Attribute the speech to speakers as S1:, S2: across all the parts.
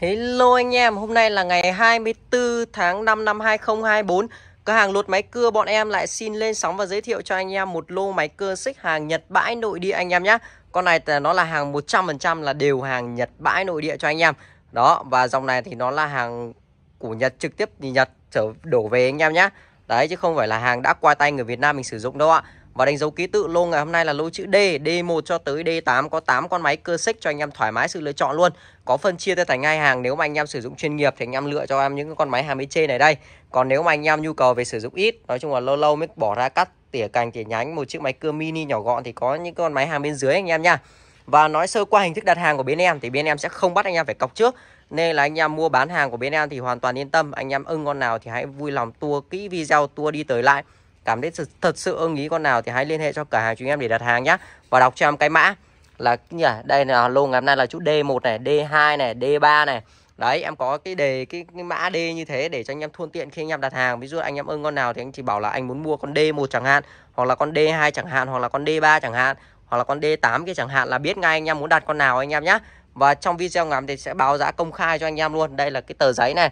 S1: Hello anh em, hôm nay là ngày 24 tháng 5 năm 2024 Cửa hàng lột máy cưa bọn em lại xin lên sóng và giới thiệu cho anh em một lô máy cưa xích hàng Nhật bãi nội địa anh em nhé Con này nó là hàng 100% là đều hàng Nhật bãi nội địa cho anh em Đó, và dòng này thì nó là hàng của Nhật trực tiếp thì Nhật trở đổ về anh em nhé Đấy, chứ không phải là hàng đã qua tay người Việt Nam mình sử dụng đâu ạ và đánh dấu ký tự lô ngày hôm nay là lô chữ D, D1 cho tới D8 có 8 con máy cơ xích cho anh em thoải mái sự lựa chọn luôn. Có phân chia theo thành hai hàng nếu mà anh em sử dụng chuyên nghiệp thì anh em lựa cho em những con máy 20 trên này đây. Còn nếu mà anh em nhu cầu về sử dụng ít, nói chung là lâu lâu mới bỏ ra cắt tỉa cành tỉa nhánh một chiếc máy cưa mini nhỏ gọn thì có những con máy hàng bên dưới anh em nha. Và nói sơ qua hình thức đặt hàng của bên em thì bên em sẽ không bắt anh em phải cọc trước. Nên là anh em mua bán hàng của bên em thì hoàn toàn yên tâm. Anh em ưng con nào thì hãy vui lòng tua kỹ video, tua đi tới lại. Cảm thấy thật sự ưng ý con nào thì hãy liên hệ cho cửa hàng chúng em để đặt hàng nhé. Và đọc cho em cái mã là nhỉ, đây là lô ngày hôm nay là chữ D1 này, D2 này, D3 này. Đấy, em có cái đề cái, cái mã D như thế để cho anh em thuận tiện khi anh em đặt hàng. Ví dụ anh em ưng con nào thì anh chỉ bảo là anh muốn mua con D1 chẳng hạn, hoặc là con D2 chẳng hạn, hoặc là con D3 chẳng hạn, hoặc là con D8 kia chẳng hạn là biết ngay anh em muốn đặt con nào anh em nhé. Và trong video ngắm thì sẽ báo giá công khai cho anh em luôn. Đây là cái tờ giấy này.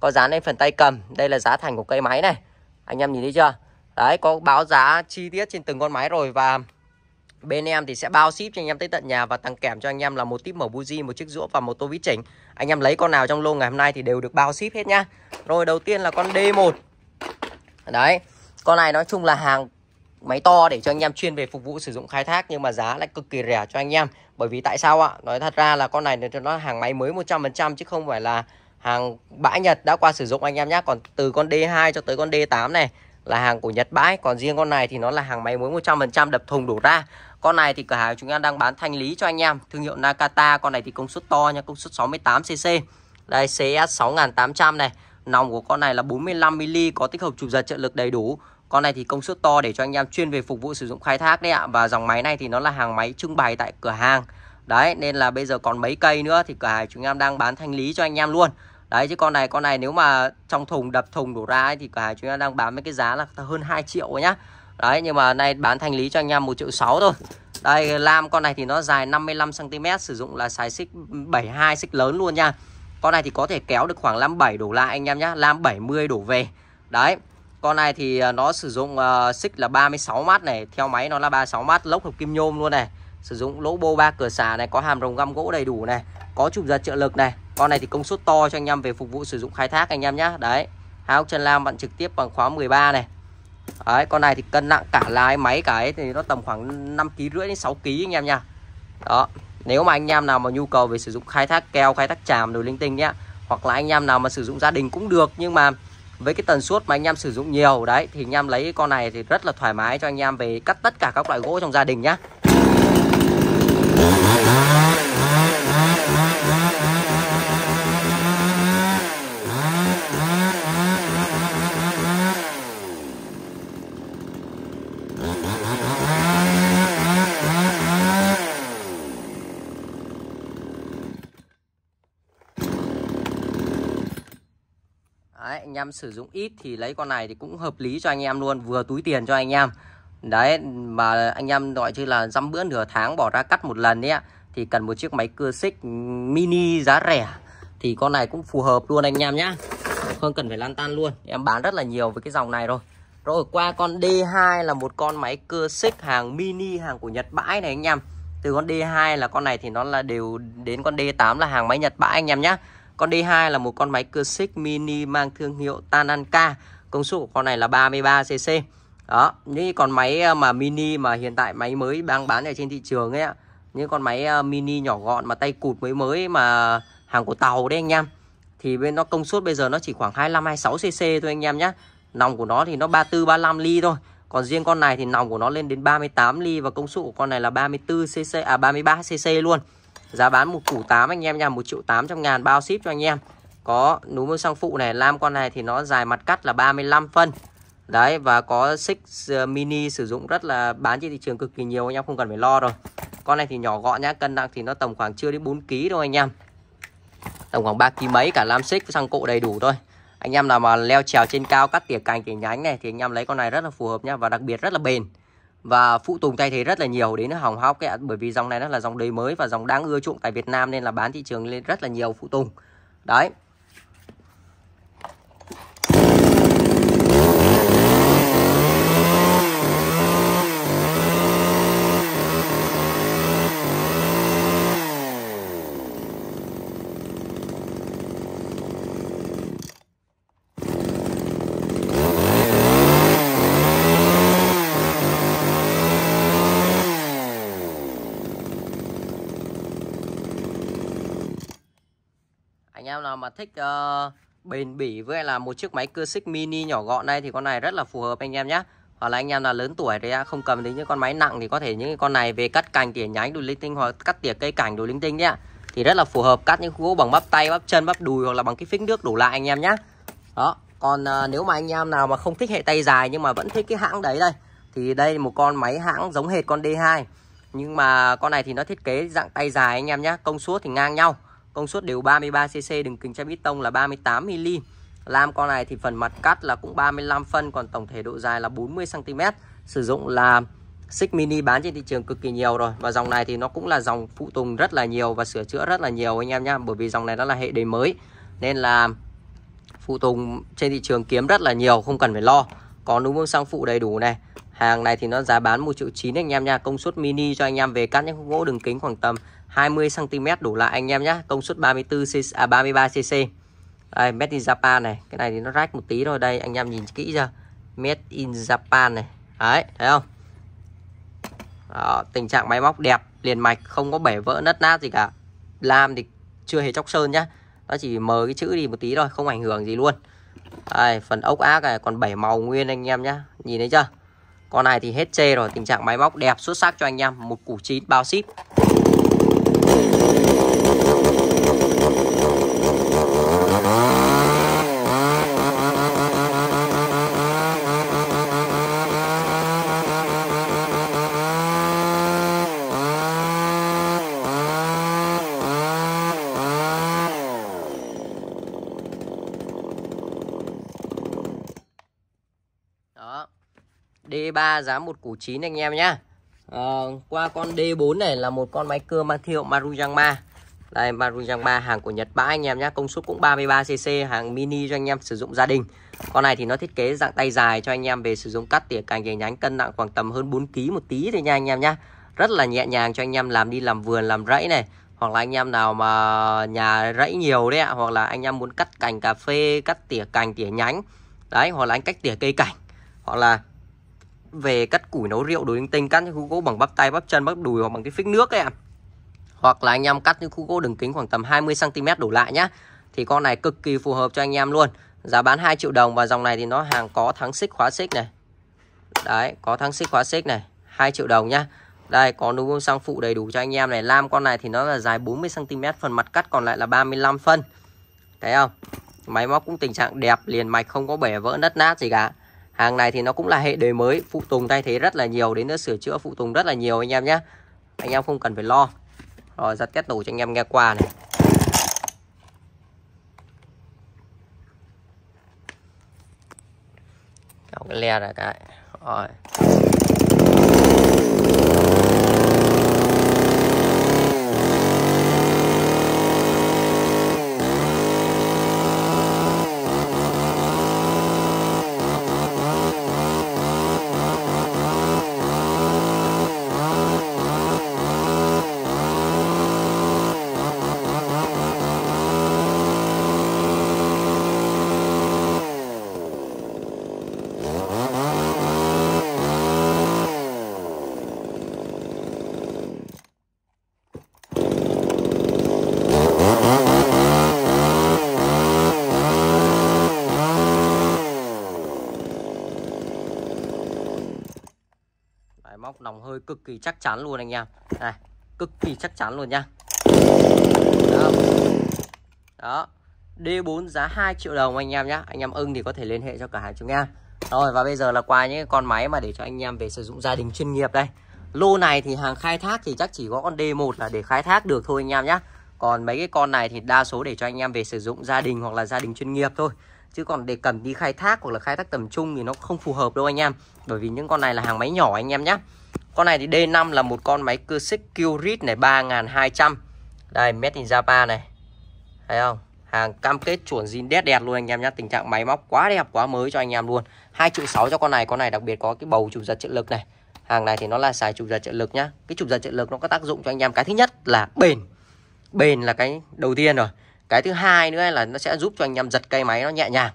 S1: Có dán lên phần tay cầm. Đây là giá thành của cây máy này. Anh em nhìn thấy chưa? Đấy có báo giá chi tiết trên từng con máy rồi và bên em thì sẽ bao ship cho anh em tới tận nhà và tặng kèm cho anh em là một típ màu buji, một chiếc rũa và một tô vi chỉnh. Anh em lấy con nào trong lô ngày hôm nay thì đều được bao ship hết nhá. Rồi đầu tiên là con D1. Đấy. Con này nói chung là hàng máy to để cho anh em chuyên về phục vụ sử dụng khai thác nhưng mà giá lại cực kỳ rẻ cho anh em. Bởi vì tại sao ạ? Nói thật ra là con này nó hàng máy mới 100% chứ không phải là hàng bãi Nhật đã qua sử dụng anh em nhé. Còn từ con D2 cho tới con D8 này là hàng của Nhật Bãi còn riêng con này thì nó là hàng máy mới 100% đập thùng đổ ra con này thì cửa hàng chúng em đang bán thanh lý cho anh em thương hiệu Nakata con này thì công suất to nha công suất 68 cc đây CS 6800 này nòng của con này là 45 mm có tích hợp chụp giật trợ lực đầy đủ con này thì công suất to để cho anh em chuyên về phục vụ sử dụng khai thác đấy ạ và dòng máy này thì nó là hàng máy trưng bày tại cửa hàng đấy nên là bây giờ còn mấy cây nữa thì cửa hàng chúng em đang bán thanh lý cho anh em luôn đấy chứ con này con này nếu mà trong thùng đập thùng đổ ra ấy, thì cả chúng ta đang bán với cái giá là hơn 2 triệu nhá đấy nhưng mà nay bán thành lý cho anh em một triệu sáu thôi đây lam con này thì nó dài 55 cm sử dụng là size xích 72 xích lớn luôn nha con này thì có thể kéo được khoảng 57 đổ lại anh em nhá lam 70 đổ về đấy con này thì à, nó sử dụng uh, xích là 36 mát này theo máy nó là 36 mát lốc hợp kim nhôm luôn này sử dụng lỗ bô ba cửa xà này có hàm rồng găm gỗ đầy đủ này có chụp giật trợ lực này con này thì công suất to cho anh em về phục vụ sử dụng khai thác anh em nhá. Đấy. Hai ốc chân lam bạn trực tiếp bằng khóa 13 này. Đấy, con này thì cân nặng cả lái máy cả ấy thì nó tầm khoảng 5 kg rưỡi đến 6 kg anh em nha. Đó. Nếu mà anh em nào mà nhu cầu về sử dụng khai thác keo, khai thác tràm đồ linh tinh nhá, hoặc là anh em nào mà sử dụng gia đình cũng được nhưng mà với cái tần suất mà anh em sử dụng nhiều đấy thì anh em lấy con này thì rất là thoải mái cho anh em về cắt tất cả các loại gỗ trong gia đình nhá. em sử dụng ít thì lấy con này thì cũng hợp lý cho anh em luôn vừa túi tiền cho anh em đấy mà anh em gọi chứ là dăm bữa nửa tháng bỏ ra cắt một lần đấy thì cần một chiếc máy cưa xích mini giá rẻ thì con này cũng phù hợp luôn anh em nhá không cần phải lan tan luôn em bán rất là nhiều với cái dòng này rồi rồi qua con D2 là một con máy cưa xích hàng mini hàng của Nhật bãi này anh em từ con D2 là con này thì nó là đều đến con D8 là hàng máy Nhật bãi anh em nhá con D2 là một con máy cưa xích mini mang thương hiệu Tananka. Công suất của con này là 33cc. Đó, những con máy ờ, mà mini mà hiện tại máy mới đang bán ở trên thị trường ấy ạ. Những con máy ờ, mini nhỏ gọn mà tay cụt mới mới mà hàng của tàu đấy anh em. Thì bên nó công suất bây giờ nó chỉ khoảng 25 26cc thôi anh em nhé. Nòng của nó thì nó 34 35 ly thôi. Còn riêng con này thì nòng của nó lên đến 38 ly và công suất của con này là 34cc à 33cc luôn. Giá bán một củ 8 anh em nha, 1 triệu 800 ngàn bao ship cho anh em. Có núm xăng phụ này, lam con này thì nó dài mặt cắt là 35 phân. Đấy và có xích ờ, mini sử dụng rất là bán trên thị trường cực kỳ nhiều anh em không cần phải lo rồi. Con này thì nhỏ gọn nhá, cân nặng thì nó tầm khoảng chưa đến 4 kg đâu anh em. Tầm khoảng 3 kg mấy cả lam xích xăng cộ đầy đủ thôi. Anh em nào mà leo trèo trên cao cắt tỉa cành tỉa nhánh này thì anh em lấy con này rất là phù hợp nhá và đặc biệt rất là bền và phụ tùng thay thế rất là nhiều đến hỏng hóc ấy, bởi vì dòng này nó là dòng đời mới và dòng đang ưa chuộng tại Việt Nam nên là bán thị trường lên rất là nhiều phụ tùng đấy mà thích uh, bền bỉ với là một chiếc máy cưa xích mini nhỏ gọn đây thì con này rất là phù hợp anh em nhé hoặc là anh em là lớn tuổi thì à, không cầm đến những con máy nặng thì có thể những con này về cắt cành tỉa nhánh đùi linh tinh hoặc cắt tỉa cây cảnh đùi linh tinh nhé thì rất là phù hợp cắt những gỗ bằng bắp tay bắp chân bắp đùi hoặc là bằng cái phích nước đủ lại anh em nhé đó còn à, nếu mà anh em nào mà không thích hệ tay dài nhưng mà vẫn thích cái hãng đấy đây thì đây một con máy hãng giống hệt con D2 nhưng mà con này thì nó thiết kế dạng tay dài anh em nhé công suất thì ngang nhau công suất đều 33cc đường kính chai tông là 38mm lam con này thì phần mặt cắt là cũng 35 phân còn tổng thể độ dài là 40cm sử dụng là xích mini bán trên thị trường cực kỳ nhiều rồi và dòng này thì nó cũng là dòng phụ tùng rất là nhiều và sửa chữa rất là nhiều anh em nha bởi vì dòng này nó là hệ đề mới nên là phụ tùng trên thị trường kiếm rất là nhiều không cần phải lo có núm bơm xăng phụ đầy đủ này hàng này thì nó giá bán một triệu 9 anh em nha công suất mini cho anh em về cắt những khúc gỗ đường kính khoảng tầm 20 cm đủ lại anh em nhé công suất 34 cc à 33 cc đây made in Japan này cái này thì nó rách một tí rồi đây anh em nhìn kỹ ra made in Japan này đấy thấy không Đó, tình trạng máy móc đẹp liền mạch không có bể vỡ nứt nát gì cả làm thì chưa hề chóc sơn nhá nó chỉ mờ cái chữ đi một tí thôi không ảnh hưởng gì luôn đây, phần ốc ác này còn 7 màu nguyên anh em nhá nhìn thấy chưa con này thì hết chê rồi tình trạng máy móc đẹp xuất sắc cho anh em một củ chín bao ship D3 giá một củ chín anh em nhá à, qua con D4 này là một con máy cưa mang thiệu Marujangma đây Marujangma hàng của Nhật bãi anh em nhá công suất cũng 33cc hàng mini cho anh em sử dụng gia đình con này thì nó thiết kế dạng tay dài cho anh em về sử dụng cắt tỉa cành nhánh cân nặng khoảng tầm hơn 4kg một tí thôi nha anh em nhá rất là nhẹ nhàng cho anh em làm đi làm vườn làm rẫy này hoặc là anh em nào mà nhà rẫy nhiều đấy ạ hoặc là anh em muốn cắt cành cà phê cắt tỉa cành tỉa nhánh đấy hoặc là anh cách tỉa cây cảnh hoặc là về cắt củi nấu rượu đối linh tinh cắt những khúc gỗ bằng bắp tay bắp chân bắp đùi hoặc bằng cái phích nước ấy ạ à. hoặc là anh em cắt những khúc gỗ đường kính khoảng tầm 20 cm đổ lại nhá thì con này cực kỳ phù hợp cho anh em luôn giá bán 2 triệu đồng và dòng này thì nó hàng có thắng xích khóa xích này đấy có thắng xích khóa xích này 2 triệu đồng nhá đây có núm bông phụ đầy đủ cho anh em này Lam con này thì nó là dài 40cm Phần mặt cắt còn lại là 35 phân Thấy không Máy móc cũng tình trạng đẹp liền mạch Không có bể vỡ nứt nát gì cả hàng này thì nó cũng là hệ đời mới phụ tùng thay thế rất là nhiều đến nữa sửa chữa phụ tùng rất là nhiều anh em nhé anh em không cần phải lo rồi ra test nổ cho anh em nghe qua này cái le ra cái rồi hơi cực kỳ chắc chắn luôn anh em này cực kỳ chắc chắn luôn nha, đó, đó. D4 giá 2 triệu đồng anh em nhé Anh em ưng thì có thể liên hệ cho cả hai chúng em Rồi và bây giờ là qua những con máy mà để cho anh em về sử dụng gia đình chuyên nghiệp đây Lô này thì hàng khai thác thì chắc chỉ có con D1 là để khai thác được thôi anh em nhé Còn mấy cái con này thì đa số để cho anh em về sử dụng gia đình hoặc là gia đình chuyên nghiệp thôi Chứ còn để cầm đi khai thác hoặc là khai thác tầm trung thì nó không phù hợp đâu anh em Bởi vì những con này là hàng máy nhỏ anh em nhé con này thì D5 là một con máy cơ xích Kyrit này 3200. Đây made in Japan này. Thấy không? Hàng cam kết chuẩn zin đét đẹp luôn anh em nhá. Tình trạng máy móc quá đẹp, quá mới cho anh em luôn. 2 triệu 6 cho con này, con này đặc biệt có cái bầu chụp giật trợ lực này. Hàng này thì nó là xài chụp giật trợ lực nhá. Cái chụp giật trợ lực nó có tác dụng cho anh em cái thứ nhất là bền. Bền là cái đầu tiên rồi. Cái thứ hai nữa là nó sẽ giúp cho anh em giật cây máy nó nhẹ nhàng.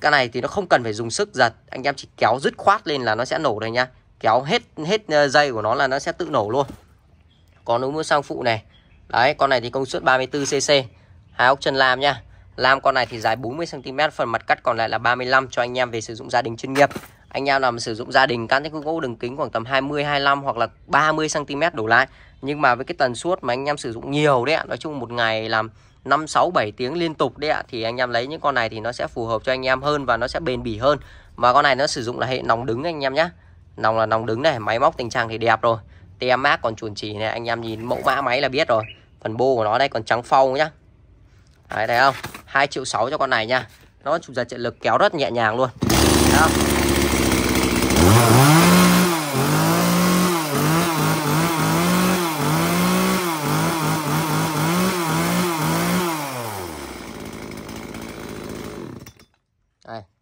S1: Cái này thì nó không cần phải dùng sức giật, anh em chỉ kéo dứt khoát lên là nó sẽ nổ đây nhá kéo hết hết ờ, dây của nó là nó sẽ tự nổ luôn còn núi mũi sang phụ này đấy con này thì công suất 34 cc hai ốc chân lam nha lam con này thì dài 40 cm phần mặt cắt còn lại là 35 cho anh em về sử dụng gia đình chuyên nghiệp anh em làm sử dụng gia đình cán thép khung gỗ đường kính khoảng tầm 20 25 hoặc là 30 cm đổ lại nhưng mà với cái tần suất mà anh em sử dụng nhiều đấy ạ nói chung một ngày làm 5 6 7 tiếng liên tục đấy ạ thì anh em lấy những con này thì nó sẽ phù hợp cho anh em hơn và nó sẽ bền bỉ hơn mà con này nó sử dụng là hệ nòng đứng anh em nhé nòng là nòng đứng này máy móc tình trạng thì đẹp rồi tem mát còn chuẩn chỉ này anh em nhìn mẫu mã máy là biết rồi phần bô của nó đây còn trắng phau nhá đấy thấy không hai triệu sáu cho con này nha nó chụp giật trợ lực kéo rất nhẹ nhàng luôn thấy không?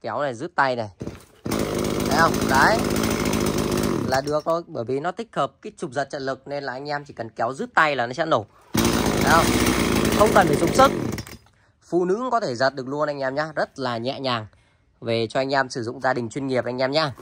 S1: kéo này rút tay này thấy không đấy là được thôi bởi vì nó tích hợp cái chụp giật trợ lực nên là anh em chỉ cần kéo rứt tay là nó sẽ nổ không? không cần phải dùng sức phụ nữ cũng có thể giật được luôn anh em nhá rất là nhẹ nhàng về cho anh em sử dụng gia đình chuyên nghiệp anh em nhá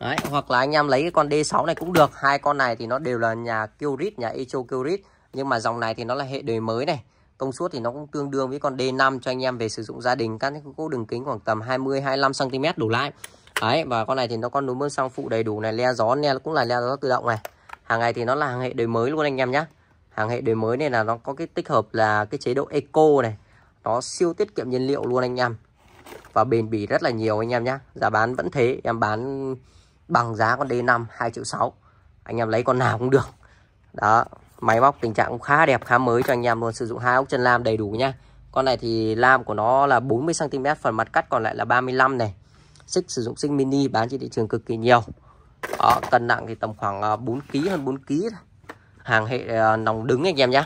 S1: Đấy, hoặc là anh em lấy cái con D6 này cũng được hai con này thì nó đều là nhà Kyrit nhà Echo Kyrit nhưng mà dòng này thì nó là hệ đời mới này công suất thì nó cũng tương đương với con D5 cho anh em về sử dụng gia đình các cái cố đường kính khoảng tầm 20 25 cm đủ lại đấy và con này thì nó con núm bơm xăng phụ đầy đủ này le gió ne cũng là le gió tự động này hàng này thì nó là hàng hệ đời mới luôn anh em nhé hàng hệ đời mới này là nó có cái tích hợp là cái chế độ eco này nó siêu tiết kiệm nhiên liệu luôn anh em và bền bỉ rất là nhiều anh em nhé giá bán vẫn thế em bán bằng giá con D5 2 triệu 6 anh em lấy con nào cũng được đó máy móc tình trạng cũng khá đẹp khá mới cho anh em luôn sử dụng hai ốc chân lam đầy đủ nhá con này thì lam của nó là 40 cm phần mặt cắt còn lại là 35 này xích sử dụng xích mini bán trên thị trường cực kỳ nhiều đó, ờ, cân nặng thì tầm khoảng 4 ờ, kg hơn 4 kg hàng hệ ờ, nòng đứng anh em nhé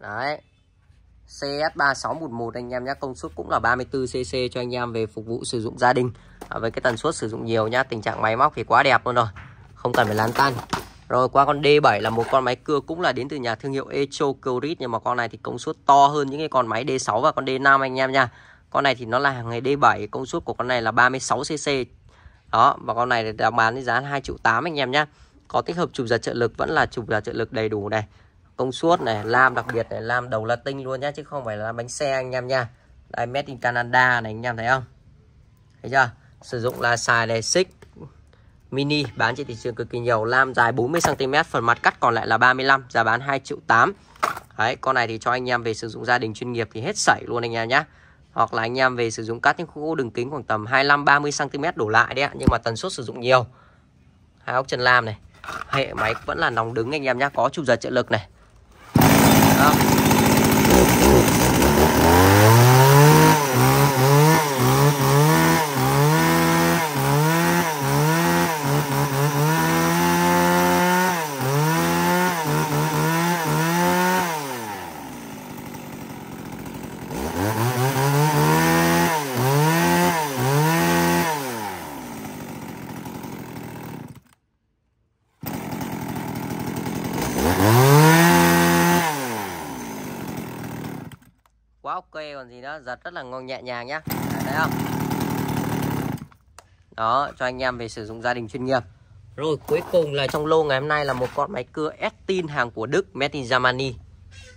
S1: Đấy. CS3611 anh em nhé Công suất cũng là 34cc cho anh em về phục vụ sử dụng gia đình à, Với cái tần suất sử dụng nhiều nhá Tình trạng máy móc thì quá đẹp luôn rồi Không cần phải lán tan Rồi qua con D7 là một con máy cưa cũng là đến từ nhà thương hiệu Echo Curit Nhưng mà con này thì công suất to hơn những cái con máy D6 và con D5 anh em nha Con này thì nó là hàng ngày D7 Công suất của con này là 36cc đó và con này đang bán với giá 2 triệu 8 anh em nhé có tích hợp chụp giật trợ lực vẫn là chụp giật trợ lực đầy đủ này công suất này lam đặc biệt này lam đầu là tinh luôn nhá chứ không phải là bánh xe anh em nha đây made in Canada này anh em thấy không thấy chưa sử dụng là xài này xích mini bán trên thị trường cực kỳ nhiều lam dài 40 cm phần mặt cắt còn lại là 35 giá bán 2 triệu 8 đấy con này thì cho anh em về sử dụng gia đình chuyên nghiệp thì hết sảy luôn anh em nhá hoặc là anh em về sử dụng cắt những khu đường kính khoảng tầm 25 30 cm đổ lại đấy ạ nhưng mà tần suất sử dụng nhiều hai ốc chân lam này hệ máy vẫn là nòng đứng anh em nhá có chụp giật trợ lực này Đó. ốc quê còn gì đó giật rất là ngon nhẹ nhàng nhá thấy không đó cho anh em về sử dụng gia đình chuyên nghiệp rồi cuối cùng là trong lô ngày hôm nay là một con máy cưa Estin hàng của Đức Made in Germany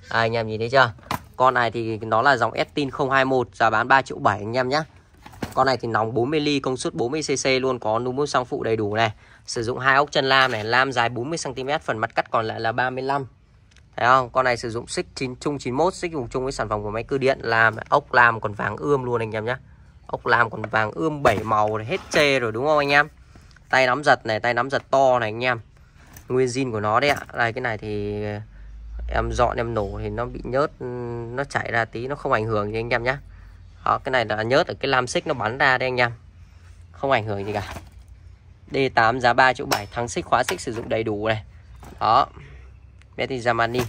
S1: à, anh em nhìn thấy chưa con này thì nó là dòng Estin 021 giá bán 3 triệu 7 anh em nhé con này thì nóng 40 ly công suất 40 cc luôn có núm bút song phụ đầy đủ này sử dụng hai ốc chân lam này lam dài 40 cm phần mặt cắt còn lại là 35 Thấy không? Con này sử dụng xích chín chung 91 xích cùng chung với sản phẩm của máy cưa điện làm ốc làm còn vàng ươm luôn anh em nhá. Ốc làm còn vàng ươm 7 màu này hết chê rồi đúng không anh em? Tay nắm giật này, tay nắm giật to này anh em. Nguyên zin của nó đấy ạ. này cái này thì em dọn em nổ thì nó bị nhớt nó chảy ra tí nó không ảnh hưởng gì anh em nhá. Đó, cái này là nhớt ở cái lam xích nó bắn ra đây anh em. Không ảnh hưởng gì cả. D8 giá 3 triệu 7 thắng xích khóa xích sử dụng đầy đủ này. Đó. Betty Zamani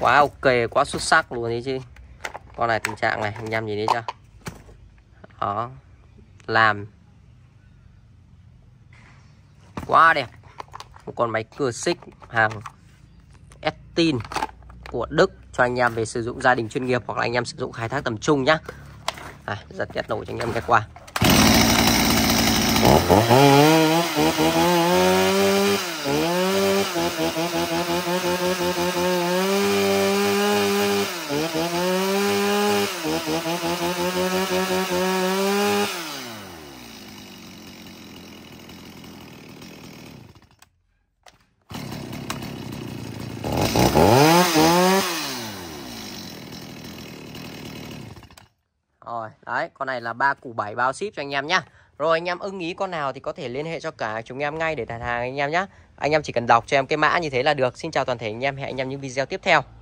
S1: quá ok quá xuất sắc luôn đấy chứ con này tình trạng này anh em nhìn thấy chưa đó làm quá đẹp một con máy cưa xích hàng Estin của Đức cho anh em về sử dụng gia đình chuyên nghiệp hoặc là anh em sử dụng khai thác tầm trung nhá à, giật nhét nổi cho anh em cái qua Thank you. Con này là ba củ bảy bao ship cho anh em nhá. Rồi anh em ưng ý con nào thì có thể liên hệ cho cả chúng em ngay để đặt hàng anh em nhé. Anh em chỉ cần đọc cho em cái mã như thế là được. Xin chào toàn thể anh em, hẹn anh em những video tiếp theo.